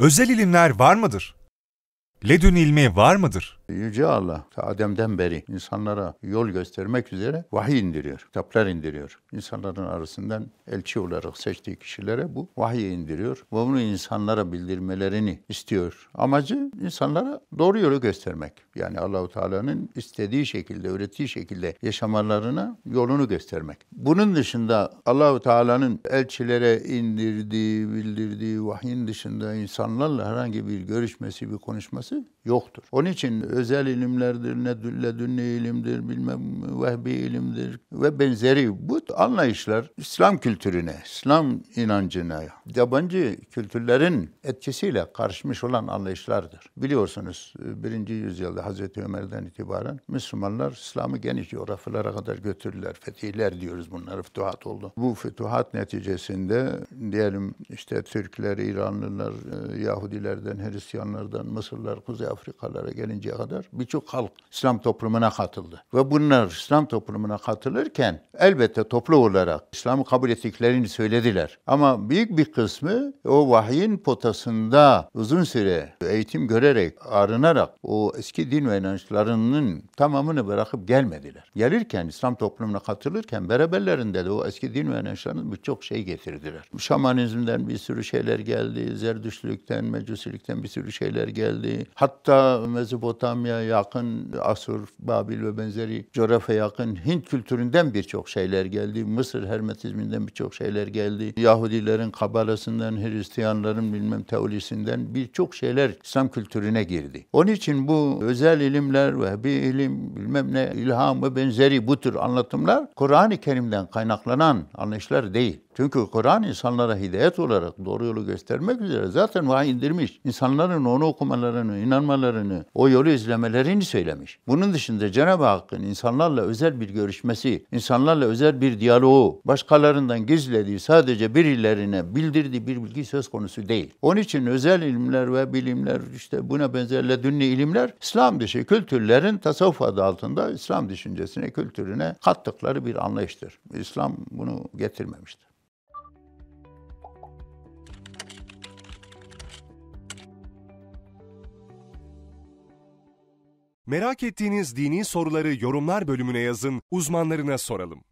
Özel ilimler var mıdır? Ledün ilmi var mıdır? Yüce Allah Adem'den beri insanlara yol göstermek üzere vahiy indiriyor, kitaplar indiriyor. İnsanların arasından elçi olarak seçtiği kişilere bu vahiyi indiriyor ve bunu insanlara bildirmelerini istiyor. Amacı insanlara doğru yolu göstermek. Yani Allahu Teala'nın istediği şekilde, ürettiği şekilde yaşamalarına yolunu göstermek. Bunun dışında Allahu Teala'nın elçilere indirdiği, bildirdiği vahyin dışında insanlarla herhangi bir görüşmesi, bir konuşması yoktur. Onun için özel ilimlerdir, ne ledünni ilimdir, bilmem vehbi ilimdir ve benzeri bu anlayışlar İslam kültürüne, İslam inancına, yabancı kültürlerin etkisiyle karışmış olan anlayışlardır. Biliyorsunuz e, birinci yüzyılda Hazreti Ömer'den itibaren Müslümanlar İslam'ı geniş coğrafyalara kadar götürdüler. Fetihler diyoruz bunlara, fütuhat oldu. Bu fütuhat neticesinde diyelim işte Türkler, İranlılar, e, Yahudilerden, Hristiyanlardan, Mısırlar, Kuzey Afrikalara gelinceye kadar kadar birçok halk İslam toplumuna katıldı. Ve bunlar İslam toplumuna katılırken elbette toplu olarak İslam'ı kabul ettiklerini söylediler. Ama büyük bir kısmı o vahyin potasında uzun süre eğitim görerek, arınarak o eski din ve inançlarının tamamını bırakıp gelmediler. Gelirken, İslam toplumuna katılırken beraberlerinde de o eski din ve inançların birçok şey getirdiler. Şamanizmden bir sürü şeyler geldi, Zerdüştlükten, Mecusilikten bir sürü şeyler geldi. Hatta Mezopotamya yakın, Asur, Babil ve benzeri coğrafya yakın Hint kültüründen birçok birçok şeyler geldi. Mısır Hermetizminden birçok şeyler geldi. Yahudilerin kabalasından, Hristiyanların bilmem teolisinden birçok şeyler İslam kültürüne girdi. Onun için bu özel ilimler ve bir ilim bilmem ne ilham ve benzeri bu tür anlatımlar Kur'an-ı Kerim'den kaynaklanan anlayışlar değil. Çünkü Kur'an insanlara hidayet olarak doğru yolu göstermek üzere zaten vahiy indirmiş. İnsanların onu okumalarını, inanmalarını, o yolu izlemelerini söylemiş. Bunun dışında Cenab-ı Hakk'ın insanlarla özel bir görüşmesi, insanlarla özel bir diyaloğu, başkalarından gizlediği sadece birilerine bildirdiği bir bilgi söz konusu değil. Onun için özel ilimler ve bilimler işte buna benzerle ledünni ilimler İslam dışı kültürlerin tasavvuf adı altında İslam düşüncesine, kültürüne kattıkları bir anlayıştır. İslam bunu getirmemiştir. Merak ettiğiniz dini soruları yorumlar bölümüne yazın, uzmanlarına soralım.